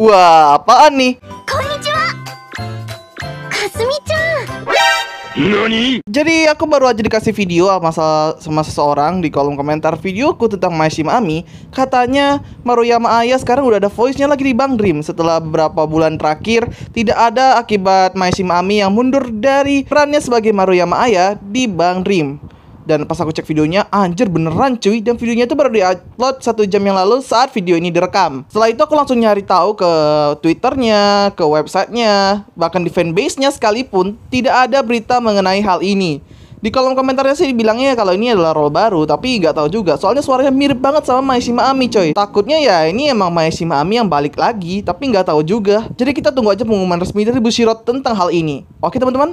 Wah, apaan nih? Nani? Jadi aku baru aja dikasih video sama, sama seseorang di kolom komentar videoku tentang Maishima Ami Katanya Maruyama Aya sekarang udah ada voice-nya lagi di Bang Dream Setelah beberapa bulan terakhir tidak ada akibat Maishima Ami yang mundur dari perannya sebagai Maruyama Aya di Bang Dream dan pas aku cek videonya anjir beneran cuy dan videonya itu baru diupload satu jam yang lalu saat video ini direkam setelah itu aku langsung nyari tahu ke twitternya ke websitenya bahkan di fanbase nya sekalipun tidak ada berita mengenai hal ini di kolom komentarnya sih dibilangnya ya, kalau ini adalah role baru tapi nggak tahu juga soalnya suaranya mirip banget sama Maishima Ami coy takutnya ya ini emang Maishima Ami yang balik lagi tapi nggak tahu juga jadi kita tunggu aja pengumuman resmi dari Bushiro tentang hal ini oke teman-teman